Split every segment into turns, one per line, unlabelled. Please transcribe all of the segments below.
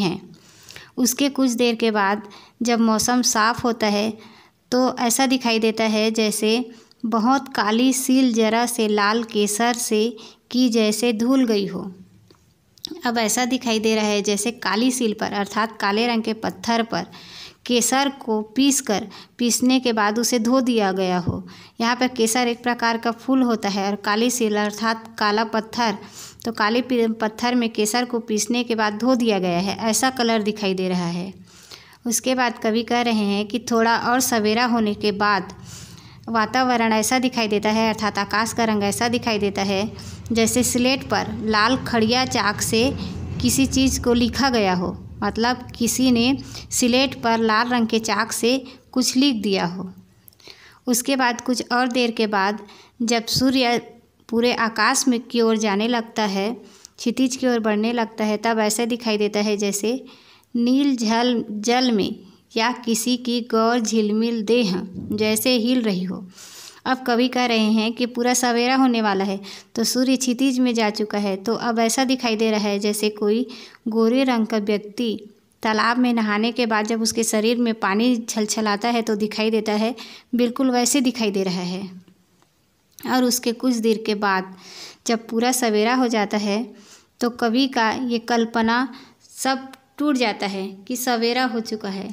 हैं उसके कुछ देर के बाद जब मौसम साफ़ होता है तो ऐसा दिखाई देता है जैसे बहुत काली सील ज़रा से लाल केसर से की जैसे धुल गई हो अब ऐसा दिखाई दे रहा है जैसे काली सील पर अर्थात काले रंग के पत्थर पर केसर को पीस कर पीसने के बाद उसे धो दिया गया हो यहाँ पर केसर एक प्रकार का फूल होता है और काली सील अर्थात काला पत्थर तो काले पत्थर में केसर को पीसने के बाद धो दिया गया है ऐसा कलर दिखाई दे रहा है उसके बाद कवि कह रहे हैं कि थोड़ा और सवेरा होने के बाद वातावरण ऐसा दिखाई देता है अर्थात आकाश का रंग ऐसा दिखाई देता है जैसे स्लेट पर लाल खड़िया चाक से किसी चीज़ को लिखा गया हो मतलब किसी ने स्लेट पर लाल रंग के चाक से कुछ लिख दिया हो उसके बाद कुछ और देर के बाद जब सूर्य पूरे आकाश में की ओर जाने लगता है क्षितिज की ओर बढ़ने लगता है तब ऐसा दिखाई देता है जैसे नील जल जल में या किसी की गौर झिलमिल देह जैसे हिल रही हो अब कवि कह रहे हैं कि पूरा सवेरा होने वाला है तो सूर्य क्षितिज में जा चुका है तो अब ऐसा दिखाई दे रहा है जैसे कोई गोरे रंग का व्यक्ति तालाब में नहाने के बाद जब उसके शरीर में पानी छलछलाता है तो दिखाई देता है बिल्कुल वैसे दिखाई दे रहा है और उसके कुछ देर के बाद जब पूरा सवेरा हो जाता है तो कवि का ये कल्पना सब टूट जाता है कि सवेरा हो चुका है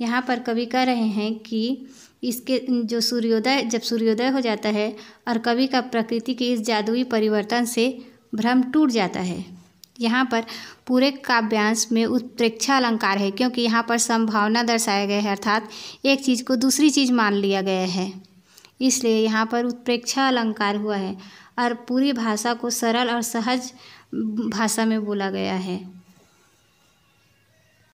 यहाँ पर कवि कह रहे हैं कि इसके जो सूर्योदय जब सूर्योदय हो जाता है और कवि का प्रकृति के इस जादुई परिवर्तन से भ्रम टूट जाता है यहाँ पर पूरे काव्यांश में उत्प्रेक्षा अलंकार है क्योंकि यहाँ पर संभावना दर्शाया गया है अर्थात एक चीज़ को दूसरी चीज़ मान लिया गया है इसलिए यहाँ पर उत्प्रेक्षा अलंकार हुआ है और पूरी भाषा को सरल और सहज भाषा में बोला गया है